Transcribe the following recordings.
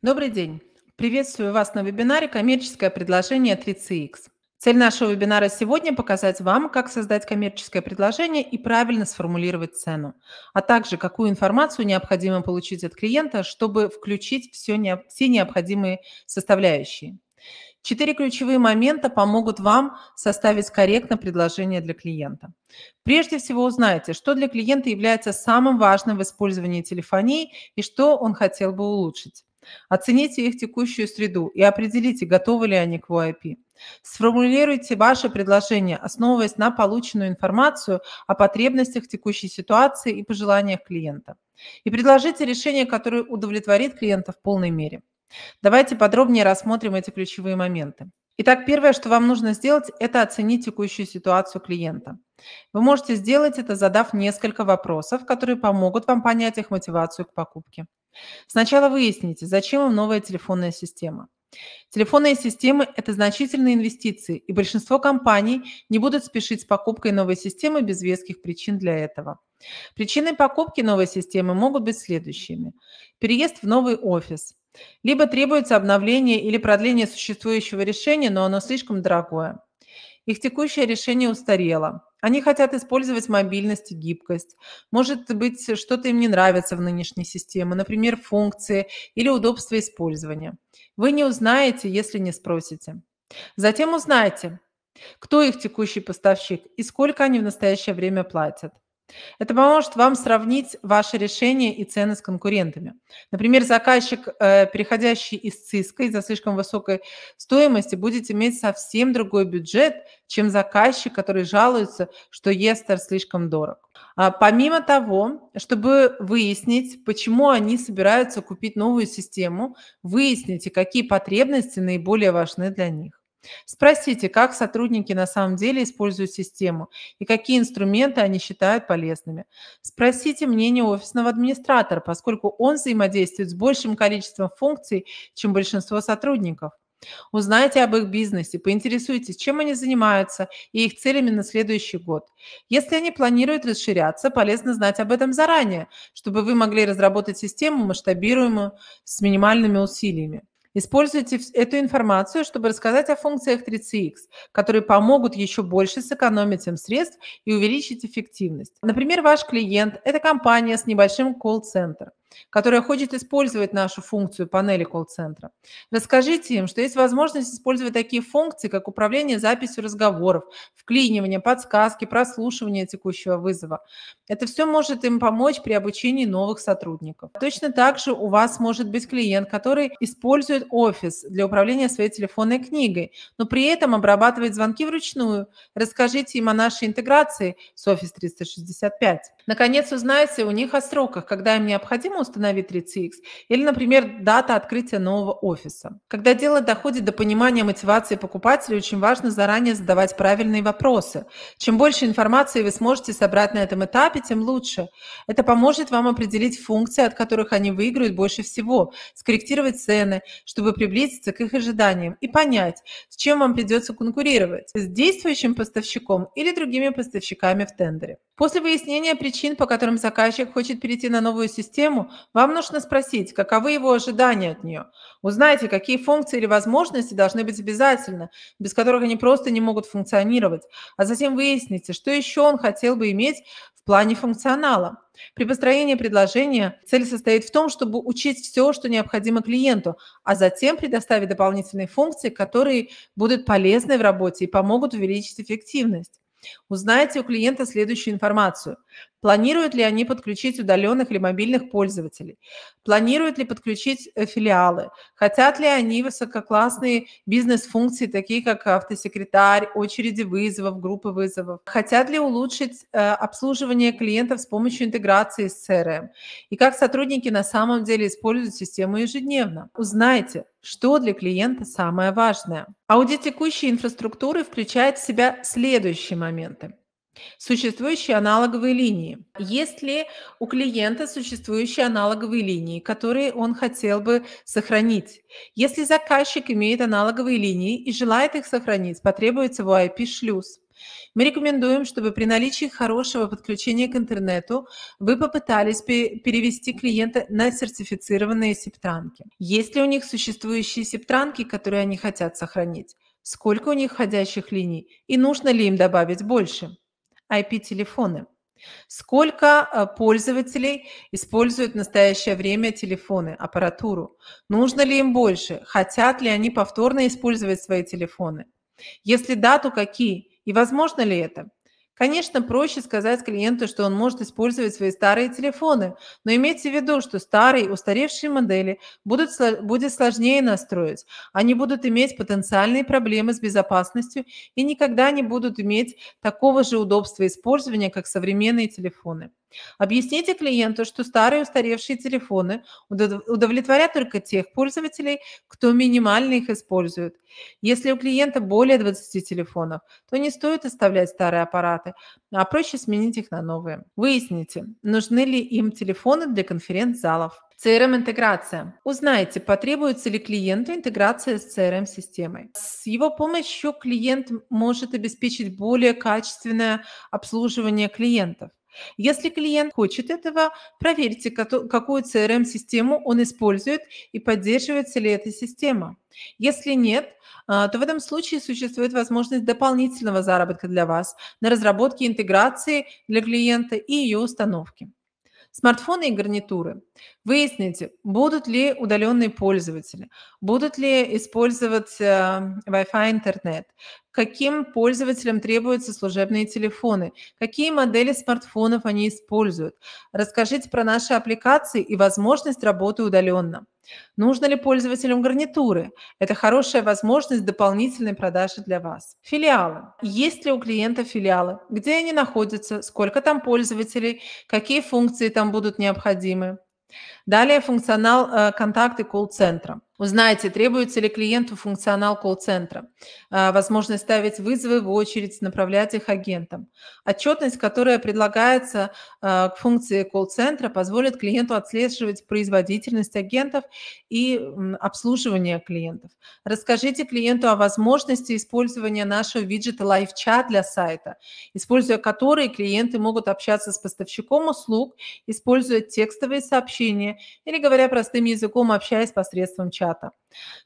Добрый день. Приветствую вас на вебинаре «Коммерческое предложение 3CX». Цель нашего вебинара сегодня – показать вам, как создать коммерческое предложение и правильно сформулировать цену, а также какую информацию необходимо получить от клиента, чтобы включить все, не, все необходимые составляющие. Четыре ключевые момента помогут вам составить корректно предложение для клиента. Прежде всего узнайте, что для клиента является самым важным в использовании телефонии и что он хотел бы улучшить. Оцените их текущую среду и определите, готовы ли они к VIP. Сформулируйте ваше предложение, основываясь на полученную информацию о потребностях текущей ситуации и пожеланиях клиента. И предложите решение, которое удовлетворит клиента в полной мере. Давайте подробнее рассмотрим эти ключевые моменты. Итак, первое, что вам нужно сделать, это оценить текущую ситуацию клиента. Вы можете сделать это, задав несколько вопросов, которые помогут вам понять их мотивацию к покупке. Сначала выясните, зачем вам новая телефонная система. Телефонные системы – это значительные инвестиции, и большинство компаний не будут спешить с покупкой новой системы без веских причин для этого. Причины покупки новой системы могут быть следующими. Переезд в новый офис. Либо требуется обновление или продление существующего решения, но оно слишком дорогое. Их текущее решение устарело. Они хотят использовать мобильность и гибкость. Может быть, что-то им не нравится в нынешней системе, например, функции или удобство использования. Вы не узнаете, если не спросите. Затем узнайте, кто их текущий поставщик и сколько они в настоящее время платят. Это поможет вам сравнить ваши решения и цены с конкурентами. Например, заказчик, э, переходящий из ЦИСКа из-за слишком высокой стоимости, будет иметь совсем другой бюджет, чем заказчик, который жалуется, что Естер слишком дорог. А помимо того, чтобы выяснить, почему они собираются купить новую систему, выясните, какие потребности наиболее важны для них. Спросите, как сотрудники на самом деле используют систему и какие инструменты они считают полезными. Спросите мнение офисного администратора, поскольку он взаимодействует с большим количеством функций, чем большинство сотрудников. Узнайте об их бизнесе, поинтересуйтесь, чем они занимаются и их целями на следующий год. Если они планируют расширяться, полезно знать об этом заранее, чтобы вы могли разработать систему масштабируемую с минимальными усилиями. Используйте эту информацию, чтобы рассказать о функциях 3CX, которые помогут еще больше сэкономить им средств и увеличить эффективность. Например, ваш клиент – это компания с небольшим колл-центром которая хочет использовать нашу функцию панели колл-центра. Расскажите им, что есть возможность использовать такие функции, как управление записью разговоров, вклинивание, подсказки, прослушивание текущего вызова. Это все может им помочь при обучении новых сотрудников. Точно так же у вас может быть клиент, который использует офис для управления своей телефонной книгой, но при этом обрабатывает звонки вручную. Расскажите им о нашей интеграции с Office 365. Наконец, узнаете у них о сроках, когда им необходимо установить 3CX или, например, дата открытия нового офиса. Когда дело доходит до понимания мотивации покупателей, очень важно заранее задавать правильные вопросы. Чем больше информации вы сможете собрать на этом этапе, тем лучше. Это поможет вам определить функции, от которых они выиграют больше всего, скорректировать цены, чтобы приблизиться к их ожиданиям и понять, с чем вам придется конкурировать – с действующим поставщиком или другими поставщиками в тендере. После выяснения причин, по которым заказчик хочет перейти на новую систему, вам нужно спросить, каковы его ожидания от нее. Узнайте, какие функции или возможности должны быть обязательно, без которых они просто не могут функционировать. А затем выясните, что еще он хотел бы иметь в плане функционала. При построении предложения цель состоит в том, чтобы учесть все, что необходимо клиенту, а затем предоставить дополнительные функции, которые будут полезны в работе и помогут увеличить эффективность. Узнайте у клиента следующую информацию. Планируют ли они подключить удаленных или мобильных пользователей? Планируют ли подключить э, филиалы? Хотят ли они высококлассные бизнес-функции, такие как автосекретарь, очереди вызовов, группы вызовов? Хотят ли улучшить э, обслуживание клиентов с помощью интеграции с CRM? И как сотрудники на самом деле используют систему ежедневно? Узнайте, что для клиента самое важное. Аудит текущей инфраструктуры включает в себя следующие моменты существующие аналоговые линии. Если у клиента существующие аналоговые линии, которые он хотел бы сохранить, если заказчик имеет аналоговые линии и желает их сохранить, потребуется VoIP-шлюз. Мы рекомендуем, чтобы при наличии хорошего подключения к интернету вы попытались перевести клиента на сертифицированные септранки. Есть ли у них существующие септранки, которые они хотят сохранить? Сколько у них входящих линий? И нужно ли им добавить больше? IP-телефоны. Сколько а, пользователей используют в настоящее время телефоны, аппаратуру? Нужно ли им больше? Хотят ли они повторно использовать свои телефоны? Если да, то какие? И возможно ли это? Конечно, проще сказать клиенту, что он может использовать свои старые телефоны, но имейте в виду, что старые, устаревшие модели будут, будет сложнее настроить. Они будут иметь потенциальные проблемы с безопасностью и никогда не будут иметь такого же удобства использования, как современные телефоны. Объясните клиенту, что старые устаревшие телефоны удовлетворят только тех пользователей, кто минимально их использует. Если у клиента более 20 телефонов, то не стоит оставлять старые аппараты, а проще сменить их на новые. Выясните, нужны ли им телефоны для конференц-залов. CRM-интеграция. Узнайте, потребуется ли клиенту интеграция с CRM-системой. С его помощью клиент может обеспечить более качественное обслуживание клиентов. Если клиент хочет этого, проверьте, какую CRM-систему он использует и поддерживается ли эта система. Если нет, а, то в этом случае существует возможность дополнительного заработка для вас на разработке интеграции для клиента и ее установки. Смартфоны и гарнитуры. Выясните, будут ли удаленные пользователи, будут ли использовать э, Wi-Fi интернет, каким пользователям требуются служебные телефоны, какие модели смартфонов они используют. Расскажите про наши аппликации и возможность работы удаленно. Нужно ли пользователям гарнитуры? Это хорошая возможность дополнительной продажи для вас. Филиалы. Есть ли у клиента филиалы? Где они находятся? Сколько там пользователей? Какие функции там будут необходимы? Далее функционал э, контакты колл-центра. Узнайте, требуется ли клиенту функционал колл-центра, а, возможность ставить вызовы в очередь, направлять их агентам. Отчетность, которая предлагается а, к функции колл-центра, позволит клиенту отслеживать производительность агентов и обслуживание клиентов. Расскажите клиенту о возможности использования нашего виджета Live Chat для сайта, используя который клиенты могут общаться с поставщиком услуг, используя текстовые сообщения или, говоря простым языком, общаясь посредством чата чата.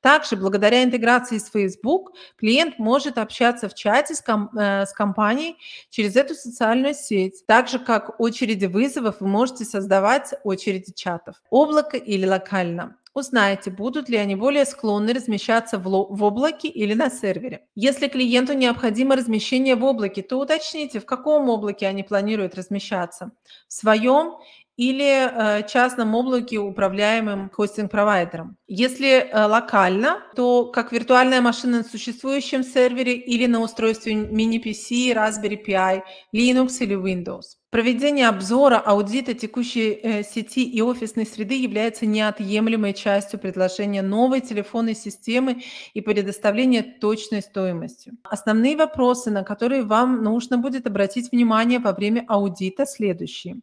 Также, благодаря интеграции с Facebook, клиент может общаться в чате с, ком- э, с компанией через эту социальную сеть. Так же, как очереди вызовов, вы можете создавать очереди чатов. Облако или локально. Узнайте, будут ли они более склонны размещаться в, ло- в облаке или на сервере. Если клиенту необходимо размещение в облаке, то уточните, в каком облаке они планируют размещаться. В своем или э, частном облаке, управляемым хостинг-провайдером. Если э, локально, то как виртуальная машина на существующем сервере или на устройстве мини-PC, Raspberry Pi, Linux или Windows. Проведение обзора, аудита текущей э, сети и офисной среды является неотъемлемой частью предложения новой телефонной системы и предоставления точной стоимости. Основные вопросы, на которые вам нужно будет обратить внимание во время аудита, следующие.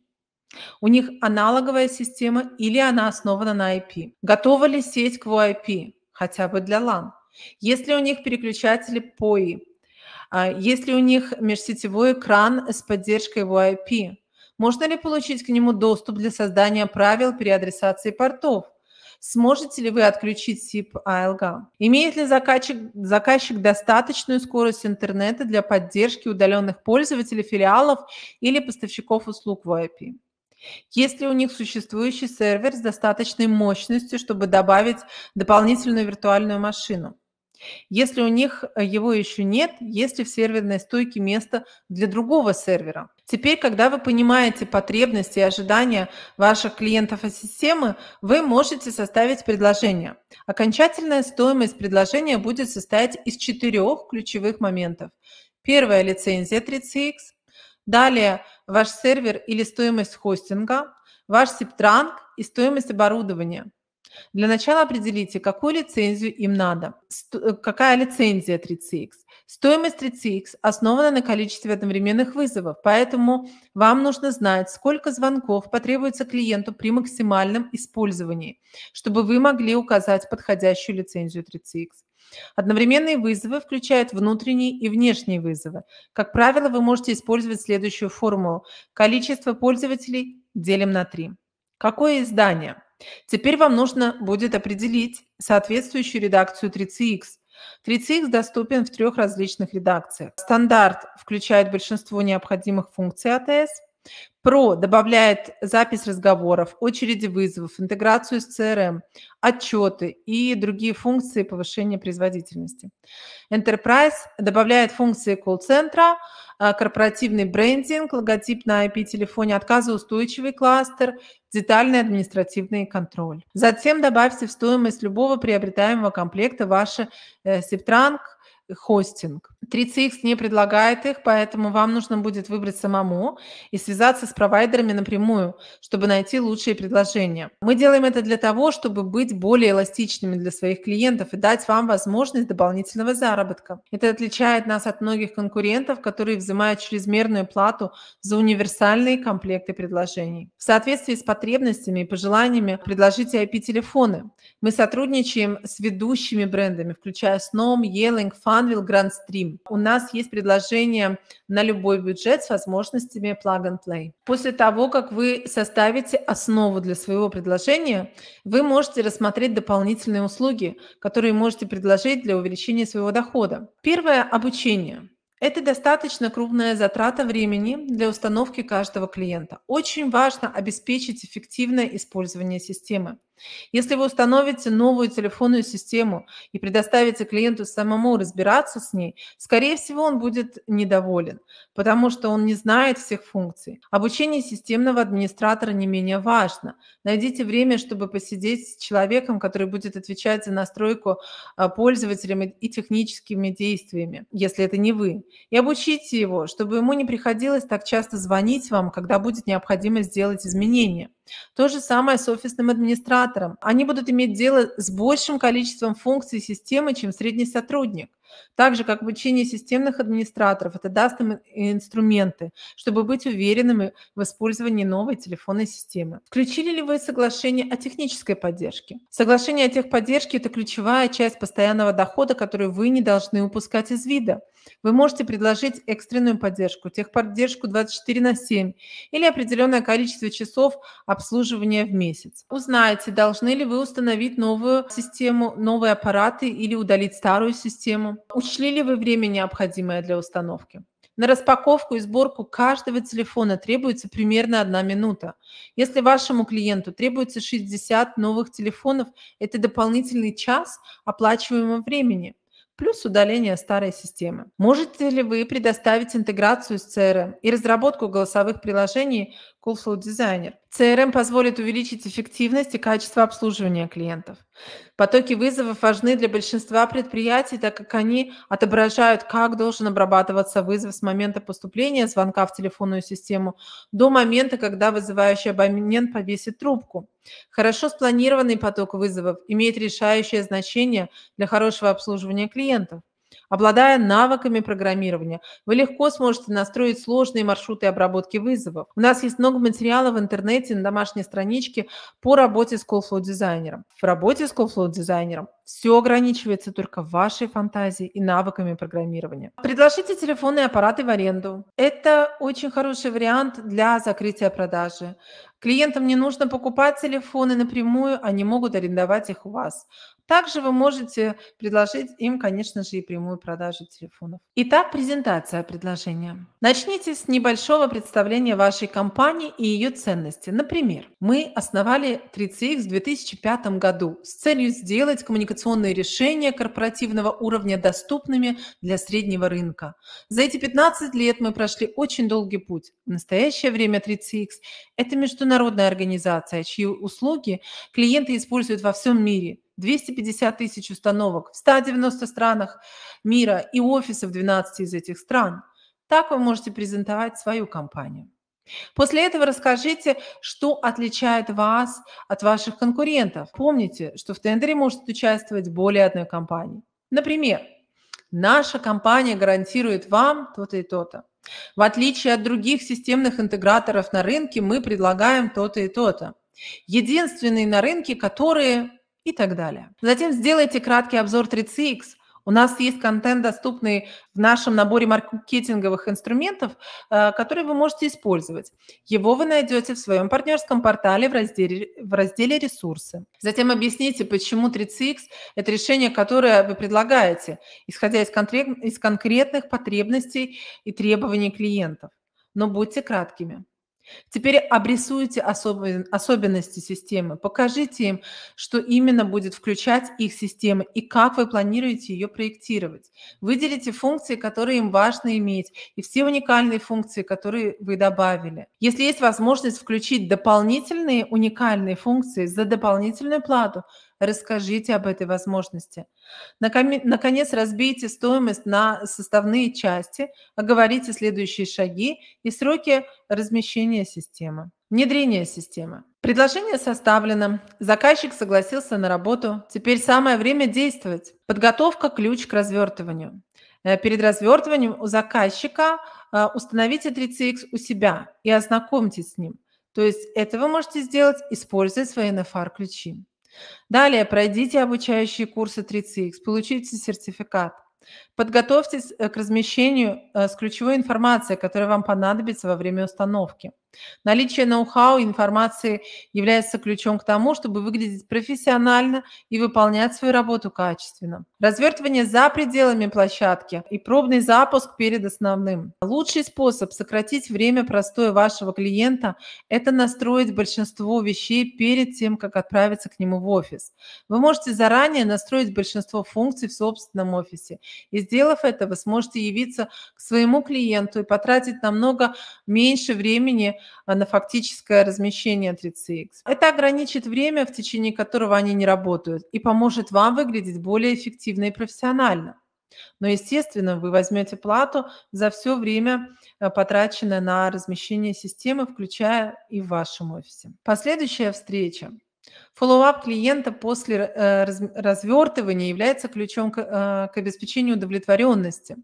У них аналоговая система или она основана на IP. Готова ли сеть к VoIP, хотя бы для LAN? Есть ли у них переключатели POI? А, есть ли у них межсетевой экран с поддержкой VoIP? Можно ли получить к нему доступ для создания правил переадресации портов? Сможете ли вы отключить SIP ALG? Имеет ли заказчик, заказчик достаточную скорость интернета для поддержки удаленных пользователей филиалов или поставщиков услуг VoIP? Если у них существующий сервер с достаточной мощностью, чтобы добавить дополнительную виртуальную машину. Если у них э, его еще нет, есть ли в серверной стойке место для другого сервера. Теперь, когда вы понимаете потребности и ожидания ваших клиентов и системы, вы можете составить предложение. Окончательная стоимость предложения будет состоять из четырех ключевых моментов. первая лицензия 3CX, Далее ваш сервер или стоимость хостинга, ваш септранг и стоимость оборудования. Для начала определите, какую лицензию им надо. Э, какая лицензия 3CX? Стоимость 3CX основана на количестве одновременных вызовов, поэтому вам нужно знать, сколько звонков потребуется клиенту при максимальном использовании, чтобы вы могли указать подходящую лицензию 3CX. Одновременные вызовы включают внутренние и внешние вызовы. Как правило, вы можете использовать следующую формулу. Количество пользователей делим на 3. Какое издание? Теперь вам нужно будет определить соответствующую редакцию 3CX. 3CX доступен в трех различных редакциях. Стандарт включает большинство необходимых функций АТС – про добавляет запись разговоров, очереди вызовов, интеграцию с CRM, отчеты и другие функции повышения производительности. Enterprise добавляет функции колл-центра, э, корпоративный брендинг, логотип на IP-телефоне, отказоустойчивый кластер, детальный административный контроль. Затем добавьте в стоимость любого приобретаемого комплекта ваши септранг, э, э, хостинг. 3CX не предлагает их, поэтому вам нужно будет выбрать самому и связаться с провайдерами напрямую, чтобы найти лучшие предложения. Мы делаем это для того, чтобы быть более эластичными для своих клиентов и дать вам возможность дополнительного заработка. Это отличает нас от многих конкурентов, которые взимают чрезмерную плату за универсальные комплекты предложений. В соответствии с потребностями и пожеланиями предложите IP-телефоны. Мы сотрудничаем с ведущими брендами, включая Snom, Yelling, Funwheel, Grandstream. У нас есть предложение на любой бюджет с возможностями plug and play. После того, как вы составите основу для своего предложения, вы можете рассмотреть дополнительные услуги, которые можете предложить для увеличения своего дохода. Первое – обучение. Это достаточно крупная затрата времени для установки каждого клиента. Очень важно обеспечить эффективное использование системы. Если вы установите новую телефонную систему и предоставите клиенту самому разбираться с ней, скорее всего, он будет недоволен, потому что он не знает всех функций. Обучение системного администратора не менее важно. Найдите время, чтобы посидеть с человеком, который будет отвечать за настройку а, пользователям и техническими действиями, если это не вы. И обучите его, чтобы ему не приходилось так часто звонить вам, когда будет необходимо сделать изменения. То же самое с офисным администратором. Они будут иметь дело с большим количеством функций системы, чем средний сотрудник. Так же, как обучение системных администраторов, это даст им инструменты, чтобы быть уверенными в использовании новой телефонной системы. Включили ли вы соглашение о технической поддержке? Соглашение о техподдержке – это ключевая часть постоянного дохода, которую вы не должны упускать из вида. Вы можете предложить экстренную поддержку, техподдержку 24 на 7 или определенное количество часов обслуживания в месяц. Узнайте, должны ли вы установить новую систему, новые аппараты или удалить старую систему. Учли ли вы время, необходимое для установки? На распаковку и сборку каждого телефона требуется примерно одна минута. Если вашему клиенту требуется 60 новых телефонов, это дополнительный час оплачиваемого времени – плюс удаление старой системы. Можете ли вы предоставить интеграцию с CRM и разработку голосовых приложений Coolflow Designer. CRM позволит увеличить эффективность и качество обслуживания клиентов. Потоки вызовов важны для большинства предприятий, так как они отображают, как должен обрабатываться вызов с момента поступления звонка в телефонную систему до момента, когда вызывающий абонент повесит трубку. Хорошо спланированный поток вызовов имеет решающее значение для хорошего обслуживания клиентов. Обладая навыками программирования, вы легко сможете настроить сложные маршруты обработки вызовов. У нас есть много материала в интернете на домашней страничке по работе с Callflow дизайнером. В работе с Callflow дизайнером все ограничивается только вашей фантазией и навыками программирования. Предложите телефонные аппараты в аренду. Это очень хороший вариант для закрытия продажи. Клиентам не нужно покупать телефоны напрямую, они могут арендовать их у вас. Также вы можете предложить им, конечно же, и прямую продажу телефонов. Итак, презентация предложения. Начните с небольшого представления вашей компании и ее ценности. Например, мы основали 3CX в 2005 году с целью сделать коммуникацию инновационные решения корпоративного уровня доступными для среднего рынка. За эти 15 лет мы прошли очень долгий путь. В настоящее время 3CX – это международная организация, чьи услуги клиенты используют во всем мире. 250 тысяч установок в 190 странах мира и офисы в 12 из этих стран. Так вы можете презентовать свою компанию. После этого расскажите, что отличает вас от ваших конкурентов. Помните, что в тендере может участвовать более одной компании. Например, наша компания гарантирует вам то-то и то-то. В отличие от других системных интеграторов на рынке, мы предлагаем то-то и то-то. Единственные на рынке, которые и так далее. Затем сделайте краткий обзор 3CX – у нас есть контент, доступный в нашем наборе маркетинговых инструментов, э, который вы можете использовать. Его вы найдете в своем партнерском портале в разделе, в разделе «Ресурсы». Затем объясните, почему 3CX – это решение, которое вы предлагаете, исходя из, конкрет, из конкретных потребностей и требований клиентов. Но будьте краткими. Теперь обрисуйте особенности системы, покажите им, что именно будет включать их система и как вы планируете ее проектировать. Выделите функции, которые им важно иметь, и все уникальные функции, которые вы добавили. Если есть возможность включить дополнительные уникальные функции за дополнительную плату, расскажите об этой возможности. Наконец, разбейте стоимость на составные части, оговорите следующие шаги и сроки размещения системы. Внедрение системы. Предложение составлено, заказчик согласился на работу. Теперь самое время действовать. Подготовка ключ к развертыванию. Э, перед развертыванием у заказчика э, установите 3CX у себя и ознакомьтесь с ним. То есть это вы можете сделать, используя свои NFR-ключи. Далее пройдите обучающие курсы 3CX, получите сертификат. Подготовьтесь э, к размещению э, с ключевой информацией, которая вам понадобится во время установки. Наличие ноу-хау и информации является ключом к тому, чтобы выглядеть профессионально и выполнять свою работу качественно. Развертывание за пределами площадки и пробный запуск перед основным. Лучший способ сократить время простое вашего клиента – это настроить большинство вещей перед тем, как отправиться к нему в офис. Вы можете заранее настроить большинство функций в собственном офисе. И сделав это, вы сможете явиться к своему клиенту и потратить намного меньше времени Э, на фактическое размещение 3CX. Это ограничит время, в течение которого они не работают, и поможет вам выглядеть более эффективно и профессионально. Но, естественно, вы возьмете плату за все время, э, потраченное на размещение системы, включая и в вашем офисе. Последующая встреча Фоллоуап клиента после э, развертывания является ключом к э, обеспечению удовлетворенности.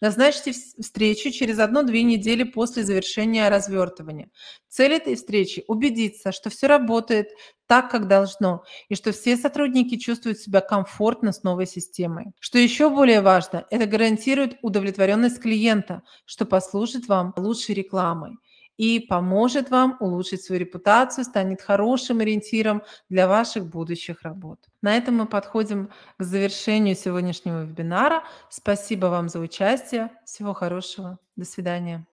Назначьте встречу через одну-две недели после завершения развертывания. Цель этой встречи – убедиться, что все работает так, как должно, и что все сотрудники чувствуют себя комфортно с новой системой. Что еще более важно, это гарантирует удовлетворенность клиента, что послужит вам лучшей рекламой – и поможет вам улучшить свою репутацию, станет хорошим ориентиром для ваших будущих работ. На этом мы подходим к завершению сегодняшнего вебинара. Спасибо вам за участие. Всего хорошего. До свидания.